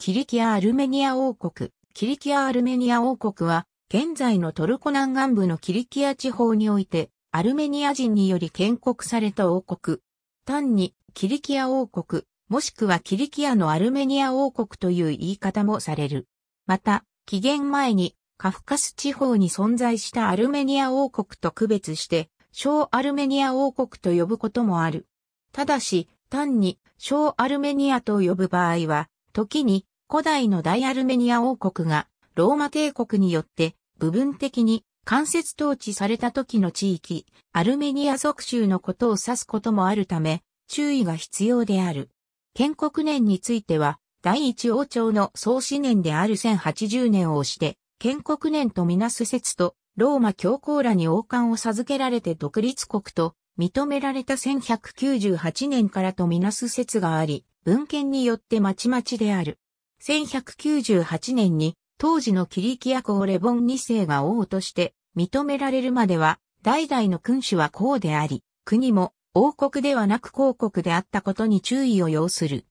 キリキア・アルメニア王国。キリキア・アルメニア王国は、現在のトルコ南岸部のキリキア地方において、アルメニア人により建国された王国。単に、キリキア王国、もしくはキリキアのアルメニア王国という言い方もされる。また、紀元前に、カフカス地方に存在したアルメニア王国と区別して、小アルメニア王国と呼ぶこともある。ただし、単に小アルメニアと呼ぶ場合は、時に古代の大アルメニア王国がローマ帝国によって部分的に間接統治された時の地域、アルメニア属州のことを指すこともあるため、注意が必要である。建国年については、第一王朝の創始年である1080年を押して、建国年とみなす説と、ローマ教皇らに王冠を授けられて独立国と認められた1198年からとみなす説があり、文献によってまちまちである。1198年に当時のキリキア公レボン2世が王として認められるまでは代々の君主は公であり、国も王国ではなく公国であったことに注意を要する。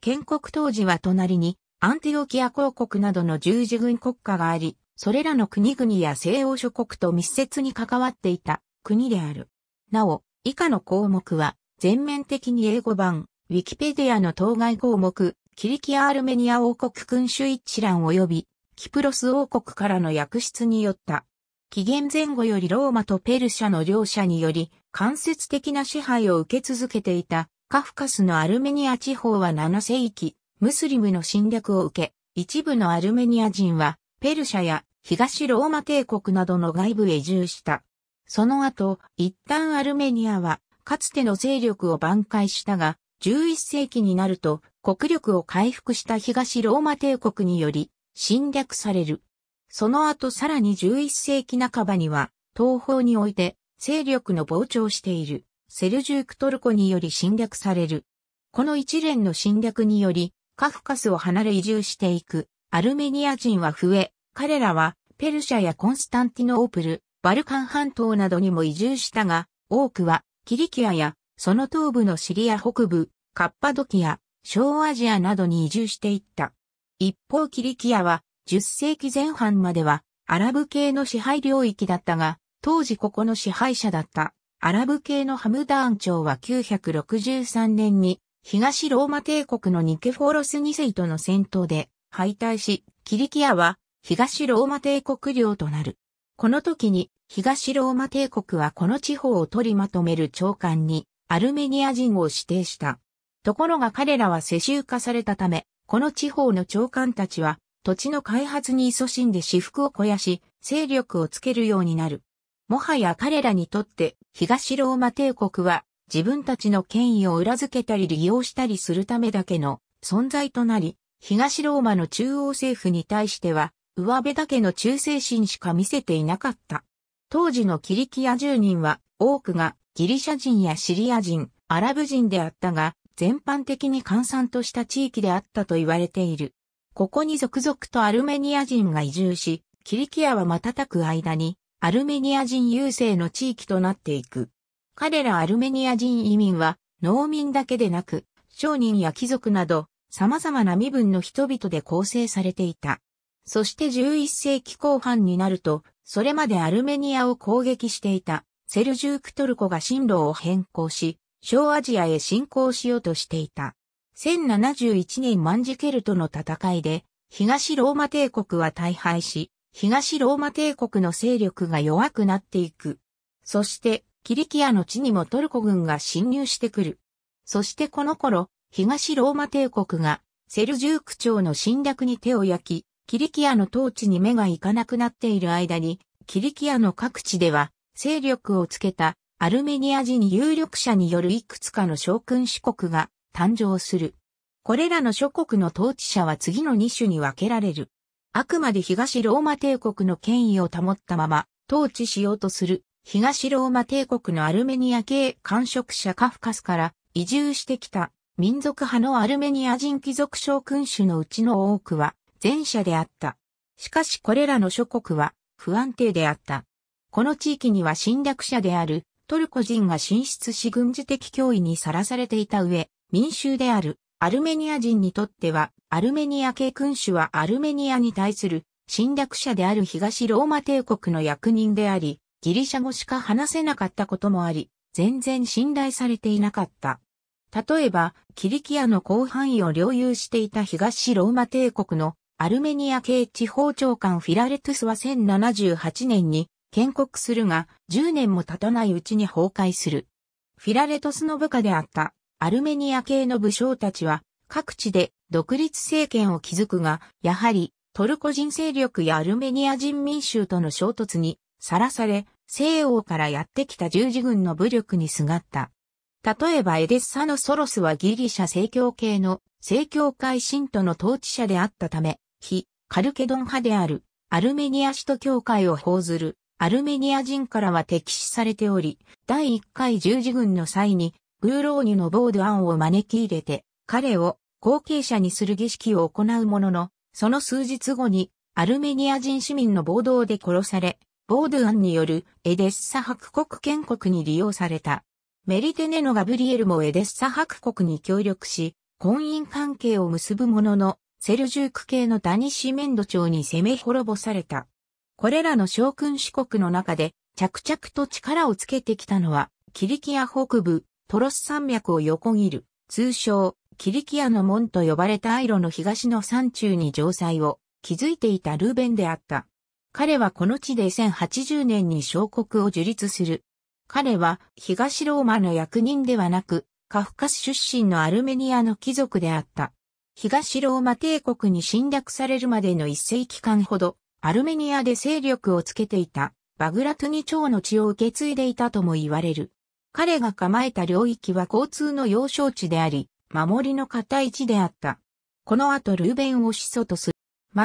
建国当時は隣にアンティオキア公国などの十字軍国家があり、それらの国々や西欧諸国と密接に関わっていた国である。なお、以下の項目は全面的に英語版、ウィキペディアの当該項目、キリキア・アルメニア王国君主一覧及び、キプロス王国からの役出によった。紀元前後よりローマとペルシャの両者により、間接的な支配を受け続けていた、カフカスのアルメニア地方は7世紀、ムスリムの侵略を受け、一部のアルメニア人は、ペルシャや東ローマ帝国などの外部へ移住した。その後、一旦アルメニアは、かつての勢力を挽回したが、11世紀になると、国力を回復した東ローマ帝国により侵略される。その後さらに11世紀半ばには東方において勢力の膨張しているセルジュークトルコにより侵略される。この一連の侵略によりカフカスを離れ移住していくアルメニア人は増え、彼らはペルシャやコンスタンティノープル、バルカン半島などにも移住したが、多くはキリキアやその東部のシリア北部、カッパドキア、小アジアなどに移住していった。一方キリキアは10世紀前半まではアラブ系の支配領域だったが、当時ここの支配者だったアラブ系のハムダーン朝は963年に東ローマ帝国のニケフォロス2世との戦闘で敗退し、キリキアは東ローマ帝国領となる。この時に東ローマ帝国はこの地方を取りまとめる長官にアルメニア人を指定した。ところが彼らは世襲化されたため、この地方の長官たちは土地の開発に勤しんで私腹を肥やし、勢力をつけるようになる。もはや彼らにとって東ローマ帝国は自分たちの権威を裏付けたり利用したりするためだけの存在となり、東ローマの中央政府に対しては上辺だけの忠誠心しか見せていなかった。当時のキリキア住人は多くがギリシャ人やシリア人、アラブ人であったが、全般的に閑散とした地域であったと言われている。ここに続々とアルメニア人が移住し、キリキアは瞬く間にアルメニア人優勢の地域となっていく。彼らアルメニア人移民は農民だけでなく、商人や貴族など様々な身分の人々で構成されていた。そして11世紀後半になると、それまでアルメニアを攻撃していたセルジュークトルコが進路を変更し、小アジアへ侵攻しようとしていた。1071年ンジケルトの戦いで、東ローマ帝国は大敗し、東ローマ帝国の勢力が弱くなっていく。そして、キリキアの地にもトルコ軍が侵入してくる。そしてこの頃、東ローマ帝国がセルジューク朝の侵略に手を焼き、キリキアの統治に目がいかなくなっている間に、キリキアの各地では勢力をつけたアルメニア人有力者によるいくつかの将軍四国が誕生する。これらの諸国の統治者は次の2種に分けられる。あくまで東ローマ帝国の権威を保ったまま統治しようとする東ローマ帝国のアルメニア系官職者カフカスから移住してきた民族派のアルメニア人貴族将君主のうちの多くは前者であった。しかしこれらの諸国は不安定であった。この地域には侵略者であるトルコ人が進出し軍事的脅威にさらされていた上、民衆であるアルメニア人にとっては、アルメニア系君主はアルメニアに対する侵略者である東ローマ帝国の役人であり、ギリシャ語しか話せなかったこともあり、全然信頼されていなかった。例えば、キリキアの広範囲を領有していた東ローマ帝国のアルメニア系地方長官フィラレトゥスは1078年に建国するが、10年も経たないうちに崩壊する。フィラレトスの部下であったアルメニア系の武将たちは各地で独立政権を築くが、やはりトルコ人勢力やアルメニア人民衆との衝突にさらされ、西欧からやってきた十字軍の武力にすがった。例えばエデッサのソロスはギリシャ正教系の正教会信徒の統治者であったため、非カルケドン派であるアルメニア首都教会を奉ずるアルメニア人からは敵視されており、第1回十字軍の際に、グーローニュのボードアンを招き入れて、彼を後継者にする儀式を行うものの、その数日後に、アルメニア人市民の暴動で殺され、ボードアンによるエデッサ博国建国に利用された。メリテネのガブリエルもエデッサ博国に協力し、婚姻関係を結ぶものの、セルジューク系のダニシメンド町に攻め滅ぼされた。これらの将軍四国の中で着々と力をつけてきたのは、キリキア北部、トロス山脈を横切る、通称、キリキアの門と呼ばれたアイロの東の山中に城塞を築いていたルーベンであった。彼はこの地で1080年に小国を樹立する。彼は東ローマの役人ではなく、カフカス出身のアルメニアの貴族であった。東ローマ帝国に侵略されるまでの一世紀間ほど、アルメニアで勢力をつけていたバグラトゥニ朝の地を受け継いでいたとも言われる。彼が構えた領域は交通の要衝地であり、守りの固い地であった。この後ルーベンを始祖とする。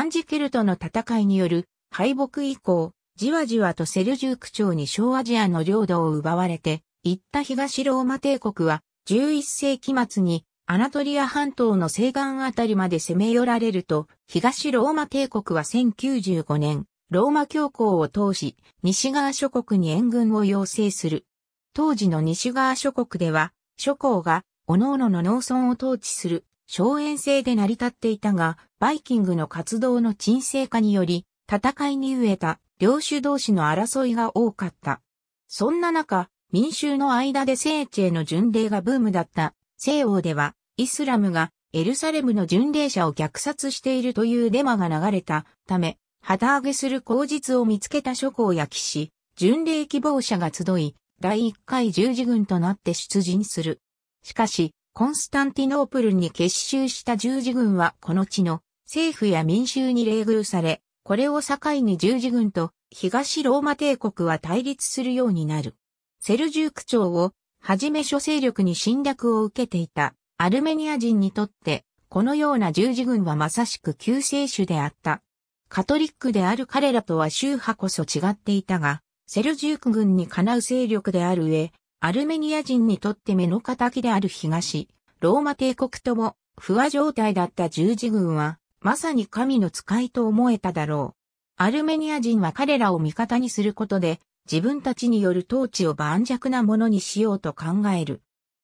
ンジケルトの戦いによる敗北以降、じわじわとセルジューク朝に小アジアの領土を奪われて、行った東ローマ帝国は11世紀末にアナトリア半島の西岸あたりまで攻め寄られると、東ローマ帝国は1095年、ローマ教皇を通し、西側諸国に援軍を要請する。当時の西側諸国では、諸侯が、各々の農村を統治する、荘園制で成り立っていたが、バイキングの活動の沈静化により、戦いに飢えた、領主同士の争いが多かった。そんな中、民衆の間で聖地への巡礼がブームだった西欧では、イスラムがエルサレムの巡礼者を虐殺しているというデマが流れたため、旗揚げする口実を見つけた諸侯や騎士、巡礼希望者が集い、第1回十字軍となって出陣する。しかし、コンスタンティノープルに結集した十字軍はこの地の政府や民衆に冷遇され、これを境に十字軍と東ローマ帝国は対立するようになる。セルジューク朝をはじめ諸勢力に侵略を受けていたアルメニア人にとって、このような十字軍はまさしく救世主であった。カトリックである彼らとは宗派こそ違っていたが、セルジューク軍にかなう勢力である上、アルメニア人にとって目の敵である東、ローマ帝国とも不和状態だった十字軍は、まさに神の使いと思えただろう。アルメニア人は彼らを味方にすることで、自分たちによる統治を盤石なものにしようと考える。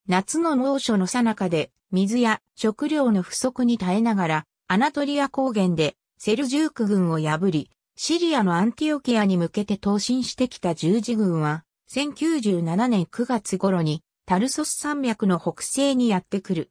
夏の猛暑の最中で、水や食料の不足に耐えながら、アナトリア高原でセルジューク軍を破り、シリアのアンティオキアに向けて投進してきた十字軍は、1097年9月頃にタルソス山脈の北西にやってくる。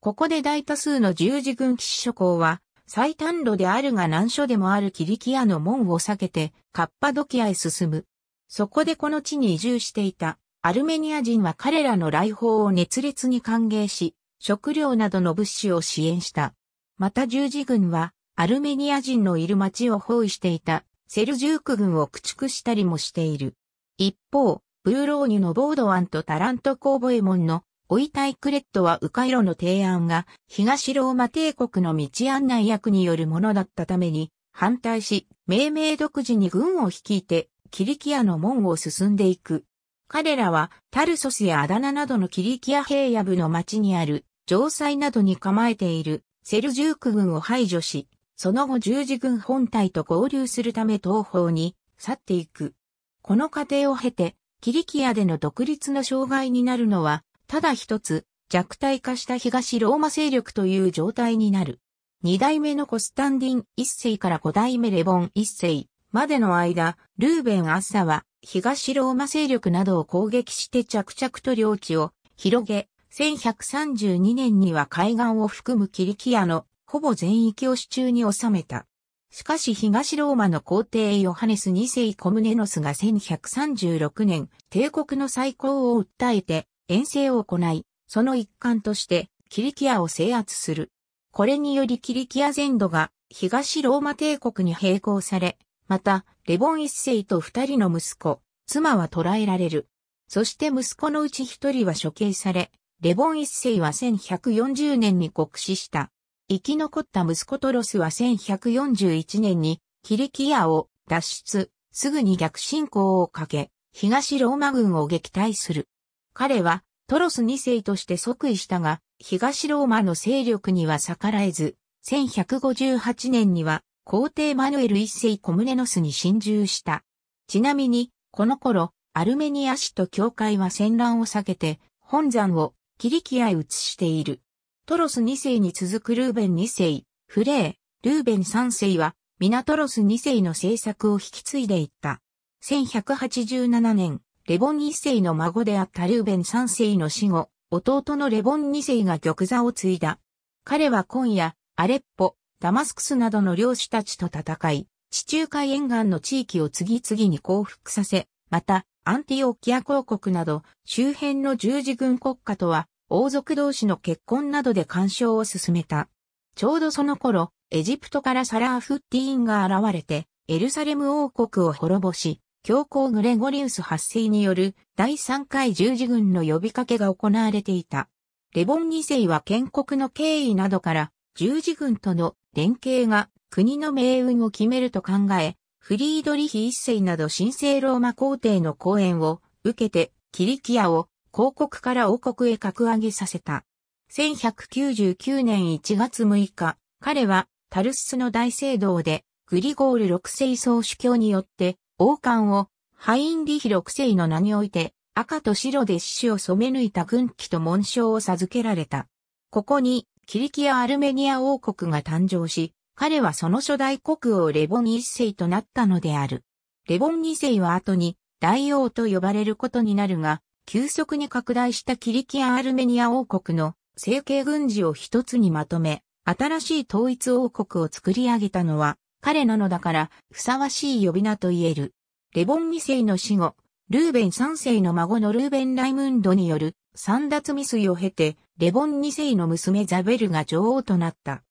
ここで大多数の十字軍騎士諸侯は、最短路であるが難所でもあるキリキアの門を避けて、カッパドキアへ進む。そこでこの地に移住していたアルメニア人は彼らの来訪を熱烈に歓迎し、食料などの物資を支援した。また十字軍はアルメニア人のいる町を包囲していたセルジューク軍を駆逐したりもしている。一方、ブーローニュのボードワンとタラント公エ衛門のオイタイクレットは迂回路の提案が東ローマ帝国の道案内役によるものだったために反対し、命名独自に軍を率いてキリキアの門を進んでいく。彼らはタルソスやアダナなどのキリキア平野部の町にある城塞などに構えているセルジューク軍を排除し、その後十字軍本体と合流するため東方に去っていく。この過程を経て、キリキアでの独立の障害になるのは、ただ一つ、弱体化した東ローマ勢力という状態になる。二代目のコスタンディン一世から五代目レボン一世、までの間、ルーベン・アッサは東ローマ勢力などを攻撃して着々と領地を広げ、1132年には海岸を含むキリキアのほぼ全域を手中に収めた。しかし東ローマの皇帝ヨハネス2世コムネノスが1136年、帝国の再興を訴えて遠征を行い、その一環としてキリキアを制圧する。これによりキリキア全土が東ローマ帝国に並行され、また、レボン一世と二人の息子、妻は捕らえられる。そして息子のうち一人は処刑され、レボン一世は1140年に国死した。生き残った息子トロスは1141年にキリキアを脱出、すぐに逆進行をかけ、東ローマ軍を撃退する。彼はトロス二世として即位したが、東ローマの勢力には逆らえず、1158年には皇帝マヌエル一世コムネノスに侵入した。ちなみに、この頃、アルメニア市と教会は戦乱を避けて、本山をキリキアへ移している。トロス二世に続くルーベン二世、フレー、ルーベン三世は、ミナトロス二世の政策を引き継いでいった。1187年、レボン一世の孫であったルーベン三世の死後、弟のレボン二世が玉座を継いだ。彼は今夜、アレッポ、ダマスクスなどの漁師たちと戦い、地中海沿岸の地域を次々に降伏させ、また、アンティオキア公国など、周辺の十字軍国家とは、王族同士の結婚などで干渉を進めた。ちょうどその頃、エジプトからサラーフッティーンが現れて、エルサレム王国を滅ぼし、教皇グレゴリウス発生による第3回十字軍の呼びかけが行われていた。レボン2世は建国の経緯などから十字軍との連携が国の命運を決めると考え、フリードリヒ一世など神聖ローマ皇帝の講演を受けてキリキアを広告から王国へ格上げさせた。1199年1月6日、彼はタルススの大聖堂でグリゴール六世総主教によって王冠をハインリヒ六世の名において赤と白で獅子を染め抜いた軍旗と紋章を授けられた。ここにキリキア・アルメニア王国が誕生し、彼はその初代国王レボン一世となったのである。レボン二世は後に大王と呼ばれることになるが、急速に拡大したキリキア・アルメニア王国の政経軍事を一つにまとめ、新しい統一王国を作り上げたのは彼なのだから、ふさわしい呼び名と言える。レボン二世の死後、ルーベン三世の孫のルーベン・ライムンドによる三奪未遂を経て、レボン2世の娘ザベルが女王となった。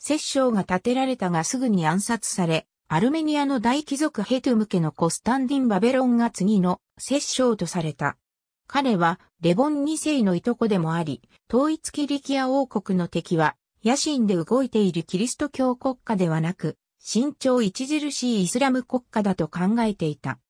摂政が建てられたがすぐに暗殺され、アルメニアの大貴族ヘトゥム家のコスタンディン・バベロンが次の摂政とされた。彼はレボン2世のいとこでもあり、統一キリキア王国の敵は野心で動いているキリスト教国家ではなく、身長著しいイスラム国家だと考えていた。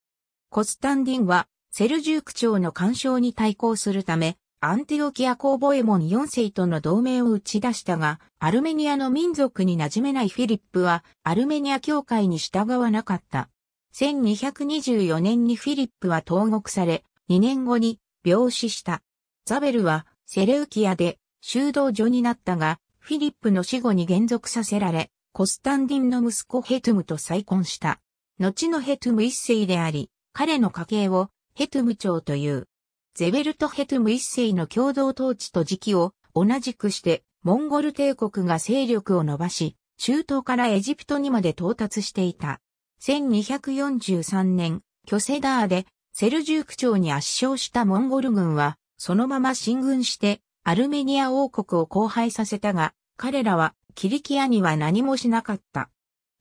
コスタンディンはセルジューク朝の干渉に対抗するため、アンティオキア公ボエモン4世との同盟を打ち出したが、アルメニアの民族に馴染めないフィリップは、アルメニア教会に従わなかった。1224年にフィリップは投獄され、2年後に病死した。ザベルはセレウキアで修道所になったが、フィリップの死後に減俗させられ、コスタンディンの息子ヘトゥムと再婚した。後のヘトゥム一世であり、彼の家系をヘトゥム朝という。ゼベルトヘトゥム一世の共同統治と時期を同じくしてモンゴル帝国が勢力を伸ばし、中東からエジプトにまで到達していた。1243年、巨セダーでセルジューク朝に圧勝したモンゴル軍は、そのまま進軍してアルメニア王国を荒廃させたが、彼らはキリキアには何もしなかった。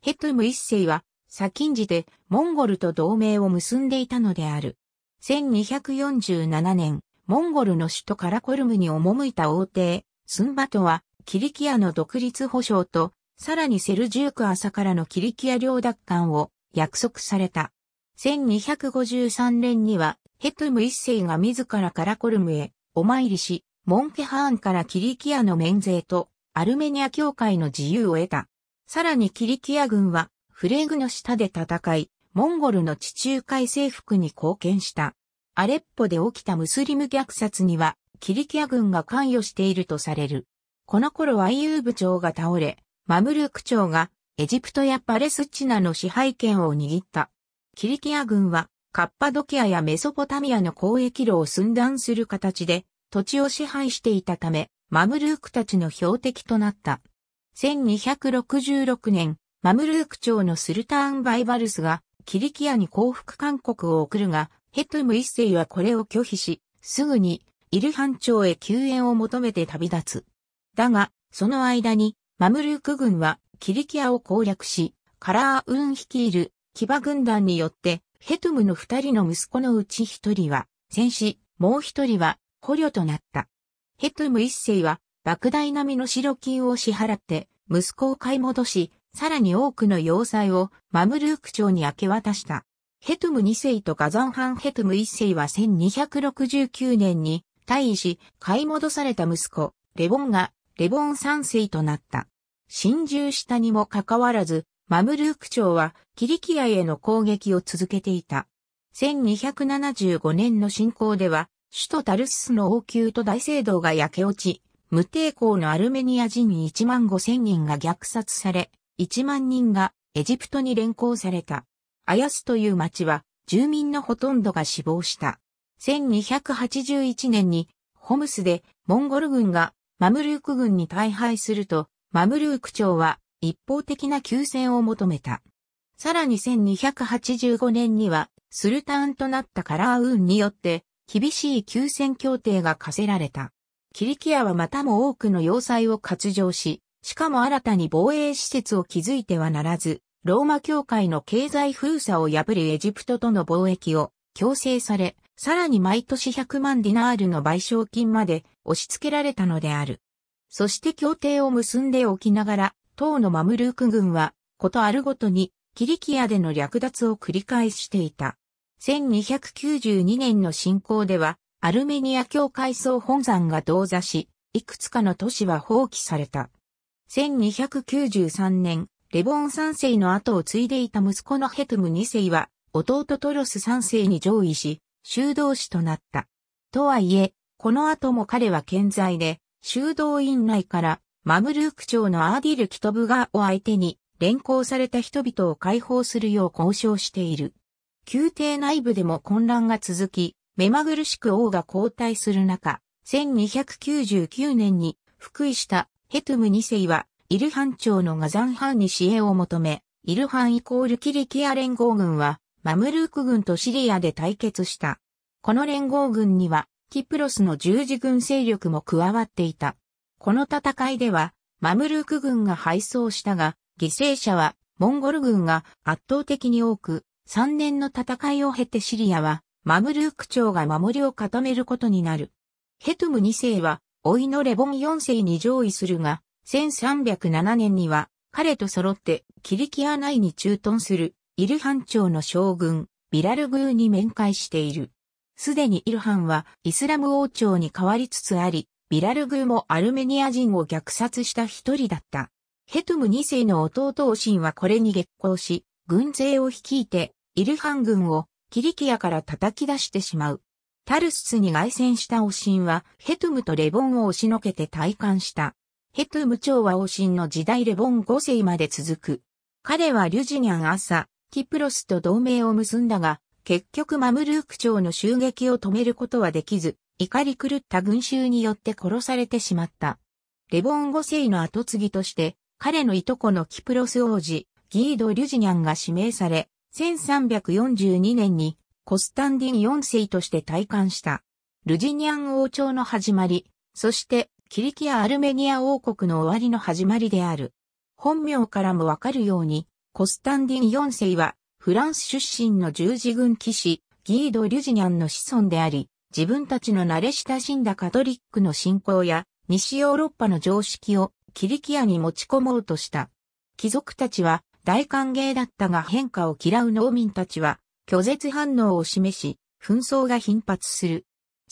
ヘトゥム一世は先んじてモンゴルと同盟を結んでいたのである。1247年、モンゴルの首都カラコルムに赴いた王帝、スンバトは、キリキアの独立保障と、さらにセルジューク朝からのキリキア領奪還を約束された。1253年には、ヘトム一世が自らカラコルムへお参りし、モンケハーンからキリキアの免税とアルメニア教会の自由を得た。さらにキリキア軍はフレーグの下で戦い、モンゴルの地中海征服に貢献した。アレッポで起きたムスリム虐殺には、キリキア軍が関与しているとされる。この頃アイユー部長が倒れ、マムルーク長がエジプトやパレスチナの支配権を握った。キリキア軍はカッパドキアやメソポタミアの交易路を寸断する形で土地を支配していたため、マムルークたちの標的となった。1266年、マムルーク朝のスルターン・バイバルスがキリキアに降伏勧告を送るが、ヘトゥム一世はこれを拒否し、すぐにイルハン朝へ救援を求めて旅立つ。だが、その間に、マムルーク軍はキリキアを攻略し、カラーウン率いる騎馬軍団によって、ヘトゥムの二人の息子のうち一人は戦死、もう一人は捕虜となった。ヘトゥム一世は莫大な身の代金を支払って息子を買い戻し、さらに多くの要塞をマムルーク朝に明け渡した。ヘトム2世とガザンハンヘトム1世は1269年に退位し、買い戻された息子、レボンが、レボン3世となった。侵入したにもかかわらず、マムルーク朝はキリキアへの攻撃を続けていた。1275年の侵攻では、首都タルスの王宮と大聖堂が焼け落ち、無抵抗のアルメニア人に1万5千人が虐殺され、1万人がエジプトに連行された。アヤスという町は住民のほとんどが死亡した。1281年にホムスでモンゴル軍がマムルーク軍に大敗すると、マムルーク朝は一方的な休戦を求めた。さらに1285年にはスルターンとなったカラーウーンによって厳しい休戦協定が課せられた。キリキアはまたも多くの要塞を割譲し、しかも新たに防衛施設を築いてはならず、ローマ教会の経済封鎖を破るエジプトとの貿易を強制され、さらに毎年100万ディナールの賠償金まで押し付けられたのである。そして協定を結んでおきながら、当のマムルーク軍は、ことあるごとに、キリキアでの略奪を繰り返していた。1292年の侵攻では、アルメニア教会総本山が同座し、いくつかの都市は放棄された。1293年、レボン三世の後を継いでいた息子のヘトム二世は、弟トロス三世に上位し、修道士となった。とはいえ、この後も彼は健在で、修道院内からマムルーク朝のアーディル・キトブガを相手に連行された人々を解放するよう交渉している。宮廷内部でも混乱が続き、目まぐるしく王が交代する中、1299年に復位したヘトゥム2世は、イルハン朝のガザンハンに支援を求め、イルハンイコールキリキア連合軍は、マムルーク軍とシリアで対決した。この連合軍には、キプロスの十字軍勢力も加わっていた。この戦いでは、マムルーク軍が敗走したが、犠牲者は、モンゴル軍が圧倒的に多く、3年の戦いを経てシリアは、マムルーク朝が守りを固めることになる。ヘトゥム2世は、老いのレボン4世に上位するが、1307年には、彼と揃って、キリキア内に駐屯する、イルハン朝の将軍、ビラルグーに面会している。すでにイルハンは、イスラム王朝に変わりつつあり、ビラルグーもアルメニア人を虐殺した一人だった。ヘトム2世の弟オシンはこれに激行し、軍勢を率いて、イルハン軍をキリキアから叩き出してしまう。タルススに凱旋した王神は、ヘトゥムとレボンを押しのけて退官した。ヘトゥム朝は王神の時代レボン5世まで続く。彼はリュジニャン朝、キプロスと同盟を結んだが、結局マムルーク朝の襲撃を止めることはできず、怒り狂った群衆によって殺されてしまった。レボン5世の後継ぎとして、彼のいとこのキプロス王子、ギード・リュジニャンが指名され、1342年にコスタンディン4世として体感した。ルジニアン王朝の始まり、そしてキリキア・アルメニア王国の終わりの始まりである。本名からもわかるように、コスタンディン4世はフランス出身の十字軍騎士、ギード・リュジニャンの子孫であり、自分たちの慣れ親しんだカトリックの信仰や西ヨーロッパの常識をキリキアに持ち込もうとした。貴族たちは大歓迎だったが変化を嫌う農民たちは拒絶反応を示し、紛争が頻発する。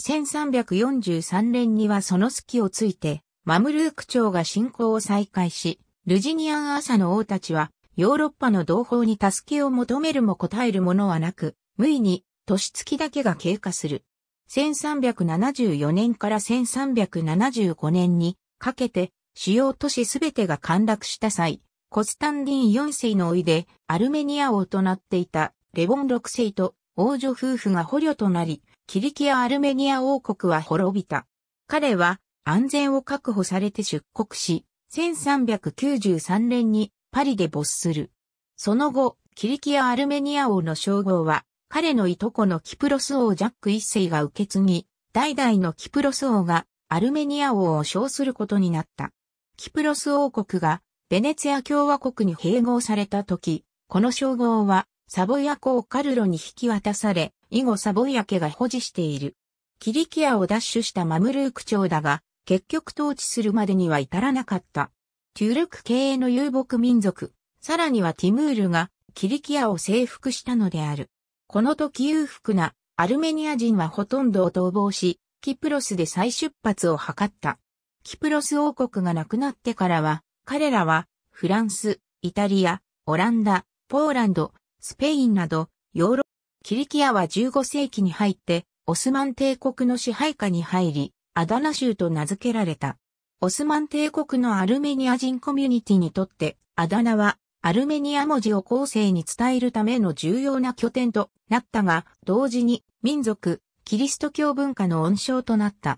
1343年にはその隙をついて、マムルーク朝が侵攻を再開し、ルジニアン朝の王たちは、ヨーロッパの同胞に助けを求めるも答えるものはなく、無意に、年月だけが経過する。1374年から1375年にかけて、主要都市すべてが陥落した際、コスタンディン4世のおいでアルメニア王となっていたレボン6世と王女夫婦が捕虜となり、キリキア・アルメニア王国は滅びた。彼は安全を確保されて出国し、1393年にパリで没する。その後、キリキア・アルメニア王の称号は、彼のいとこのキプロス王ジャック一世が受け継ぎ、代々のキプロス王がアルメニア王を称することになった。キプロス王国がベネツィア共和国に併合された時、この称号はサボヤ公カルロに引き渡され、以後サボヤ家が保持している。キリキアを奪取したマムルーク朝だが、結局統治するまでには至らなかった。トゥルク系営の遊牧民族、さらにはティムールがキリキアを征服したのである。この時裕福なアルメニア人はほとんどを逃亡し、キプロスで再出発を図った。キプロス王国がなくなってからは、彼らはフランス、イタリア、オランダ、ポーランド、スペインなど、ヨーロッパ、キリキアは15世紀に入って、オスマン帝国の支配下に入り、アダナ州と名付けられた。オスマン帝国のアルメニア人コミュニティにとって、アダナはアルメニア文字を後世に伝えるための重要な拠点となったが、同時に民族、キリスト教文化の温床となった。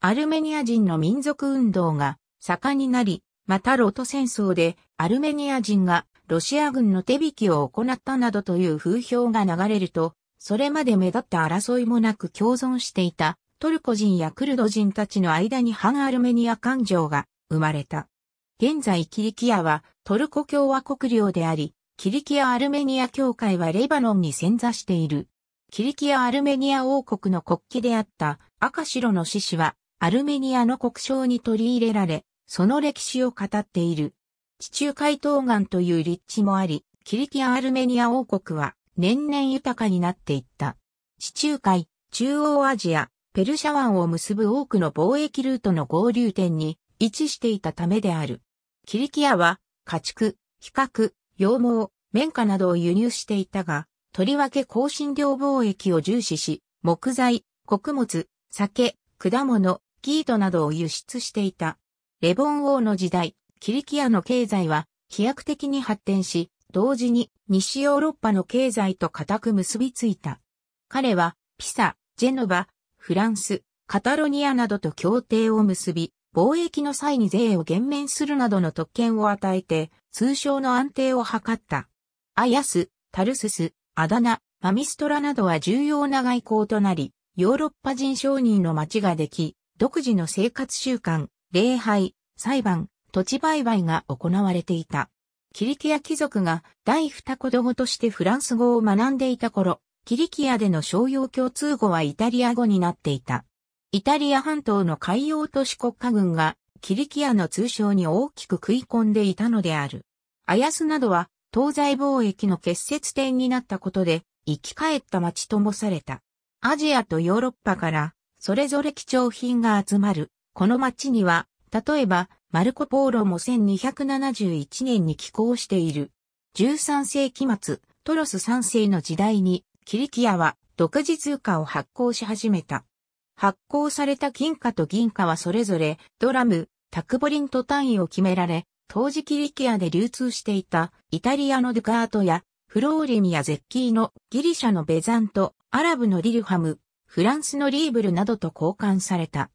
アルメニア人の民族運動が盛んになり、またロト戦争でアルメニア人がロシア軍の手引きを行ったなどという風評が流れると、それまで目立った争いもなく共存していたトルコ人やクルド人たちの間に反アルメニア感情が生まれた。現在キリキアはトルコ共和国領であり、キリキア・アルメニア協会はレバノンに潜座している。キリキア・アルメニア王国の国旗であった赤白の獅子はアルメニアの国章に取り入れられ、その歴史を語っている。地中海東岸という立地もあり、キリキア・アルメニア王国は年々豊かになっていった。地中海、中央アジア、ペルシャ湾を結ぶ多くの貿易ルートの合流点に位置していたためである。キリキアは家畜、比較、羊毛、綿花などを輸入していたが、とりわけ香辛料貿易を重視し、木材、穀物、酒、果物、ギートなどを輸出していた。レボン王の時代、キリキアの経済は飛躍的に発展し、同時に西ヨーロッパの経済と固く結びついた。彼はピサ、ジェノバ、フランス、カタロニアなどと協定を結び、貿易の際に税を減免するなどの特権を与えて、通商の安定を図った。アヤス、タルスス、アダナ、マミストラなどは重要な外交となり、ヨーロッパ人商人の町ができ、独自の生活習慣、礼拝、裁判、土地売買が行われていた。キリキア貴族が第二言語としてフランス語を学んでいた頃、キリキアでの商用共通語はイタリア語になっていた。イタリア半島の海洋都市国家軍がキリキアの通称に大きく食い込んでいたのである。アヤスなどは東西貿易の結節点になったことで生き返った町ともされた。アジアとヨーロッパからそれぞれ貴重品が集まる。この町には、例えばマルコ・ポーロも1271年に寄港している。13世紀末、トロス3世の時代に、キリキアは独自通貨を発行し始めた。発行された金貨と銀貨はそれぞれドラム、タクボリンと単位を決められ、当時キリキアで流通していたイタリアのデカートやフローリミやゼッキーのギリシャのベザント、アラブのリルハム、フランスのリーブルなどと交換された。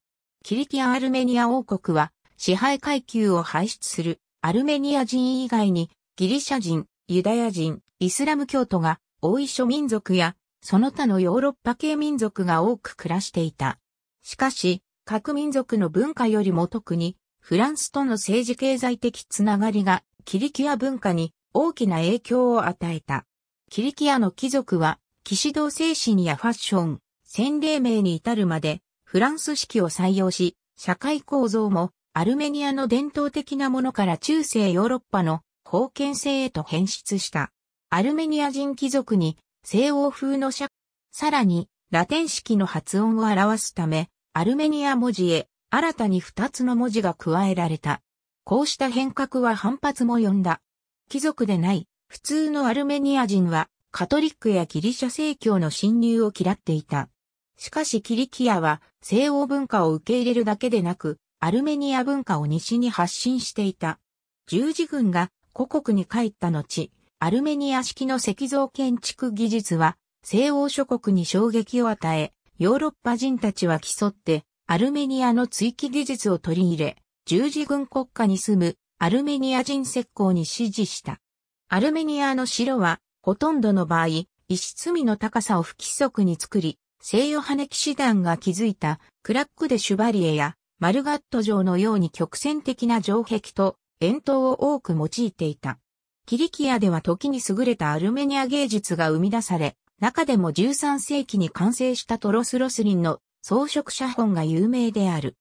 キリキア・アルメニア王国は支配階級を排出するアルメニア人以外にギリシャ人、ユダヤ人、イスラム教徒が多い諸民族やその他のヨーロッパ系民族が多く暮らしていた。しかし、各民族の文化よりも特にフランスとの政治経済的つながりがキリキア文化に大きな影響を与えた。キリキアの貴族は騎士道精神やファッション、洗礼名に至るまでフランス式を採用し、社会構造もアルメニアの伝統的なものから中世ヨーロッパの封建制へと変質した。アルメニア人貴族に西欧風の社、さらにラテン式の発音を表すため、アルメニア文字へ新たに2つの文字が加えられた。こうした変革は反発も呼んだ。貴族でない普通のアルメニア人はカトリックやギリシャ正教の侵入を嫌っていた。しかしキリキアは西欧文化を受け入れるだけでなく、アルメニア文化を西に発信していた。十字軍が故国に帰った後、アルメニア式の石像建築技術は西欧諸国に衝撃を与え、ヨーロッパ人たちは競ってアルメニアの追記技術を取り入れ、十字軍国家に住むアルメニア人石膏に支持した。アルメニアの城はほとんどの場合、石積みの高さを不規則に作り、西ヨハネ騎士団が築いたクラックでシュバリエやマルガット城のように曲線的な城壁と円筒を多く用いていた。キリキアでは時に優れたアルメニア芸術が生み出され、中でも13世紀に完成したトロスロスリンの装飾写本が有名である。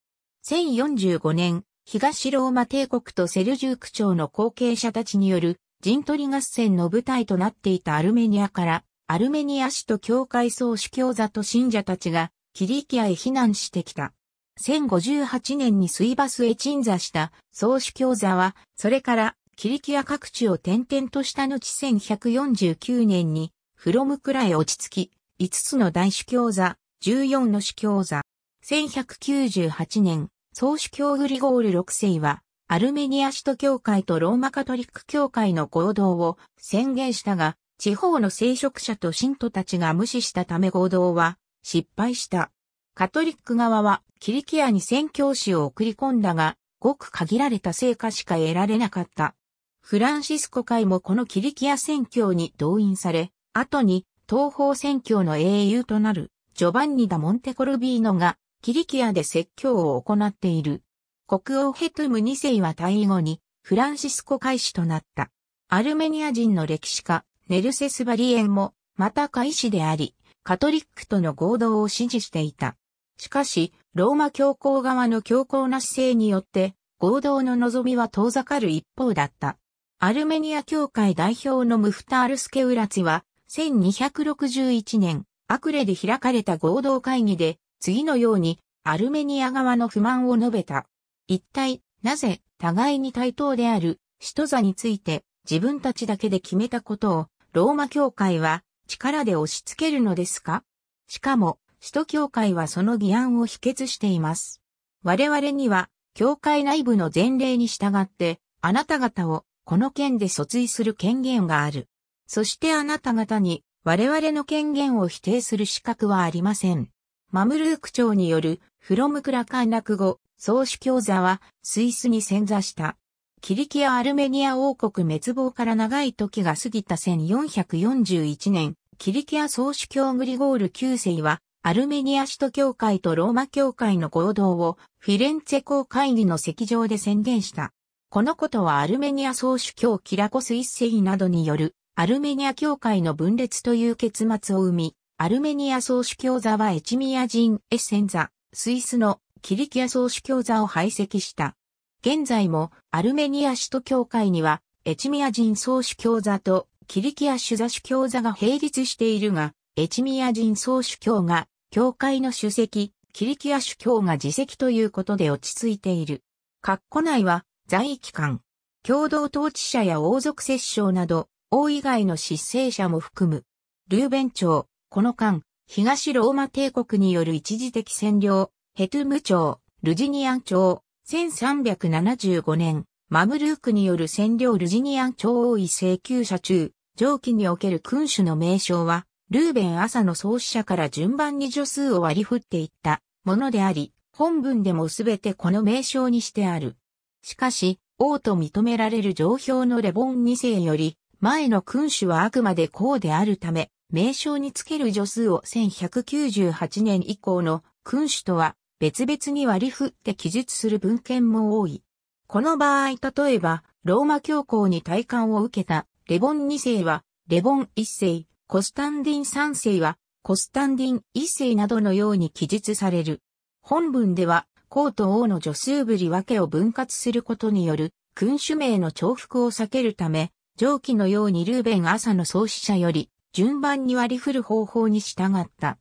1045年、東ローマ帝国とセルジューク朝の後継者たちによる陣取り合戦の舞台となっていたアルメニアから、アルメニア市と教会総主教座と信者たちがキリキアへ避難してきた。1058年に水バスへ鎮座した宗主教座は、それからキリキア各地を転々とした後1149年に、フロムクラへ落ち着き、5つの大主教座、14の主教座。1198年、総主教グリゴール6世は、アルメニア首都教会とローマカトリック教会の合同を宣言したが、地方の聖職者と信徒たちが無視したため合同は失敗した。カトリック側はキリキアに宣教師を送り込んだが、ごく限られた成果しか得られなかった。フランシスコ会もこのキリキア宣教に動員され、後に東方宣教の英雄となるジョバンニ・ダ・モンテコルビーノがキリキアで説教を行っている。国王ヘトゥム2世は退位後にフランシスコ会士となった。アルメニア人の歴史家ネルセス・バリエンもまた会士であり、カトリックとの合同を支持していた。しかし、ローマ教皇側の強硬な姿勢によって、合同の望みは遠ざかる一方だった。アルメニア教会代表のムフタールスケウラツは、1261年、アクレで開かれた合同会議で、次のように、アルメニア側の不満を述べた。一体、なぜ、互いに対等である、使徒座について、自分たちだけで決めたことを、ローマ教会は、力で押し付けるのですかしかも、使徒教会はその議案を否決しています。我々には、教会内部の前例に従って、あなた方をこの件で訴追する権限がある。そしてあなた方に我々の権限を否定する資格はありません。マムルーク長によるフロムクラ陥落後、総主教座はスイスに潜座した。キリキア・アルメニア王国滅亡から長い時が過ぎた1441年、キリキア総主教グリゴール9世はアルメニア首都教会とローマ教会の合同をフィレンツェ公会議の席上で宣言した。このことはアルメニア総主教キラコス一世などによるアルメニア教会の分裂という結末を生み、アルメニア総主教座はエチミア人エッセンザ、スイスのキリキア総主教座を排斥した。現在もアルメニア首都教会にはエチミア人総主教座とキリキア主座主教座が並立しているが、エチミア人総主教が教会の主席、キリキア主教が自席ということで落ち着いている。括弧内は、在位期間、共同統治者や王族摂政など、王以外の失政者も含む。ルーベン朝、この間、東ローマ帝国による一時的占領、ヘトゥム朝、ルジニアン朝、1375年、マムルークによる占領ルジニアン朝王位請求者中、上記における君主の名称は、ルーベン朝の創始者から順番に助数を割り振っていったものであり、本文でもすべてこの名称にしてある。しかし、王と認められる上表のレボン二世より、前の君主はあくまでこうであるため、名称につける助数を1198年以降の君主とは別々に割り振って記述する文献も多い。この場合例えば、ローマ教皇に退官を受けたレボン二世は、レボン一世、コスタンディン三世は、コスタンディン一世などのように記述される。本文では、公と王の女数ぶり分けを分割することによる、君主名の重複を避けるため、上記のようにルーベン朝の創始者より、順番に割り振る方法に従った。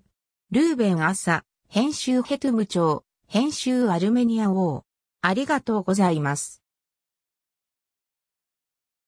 ルーベン朝、編集ヘトゥム朝、編集アルメニア王。ありがとうございます。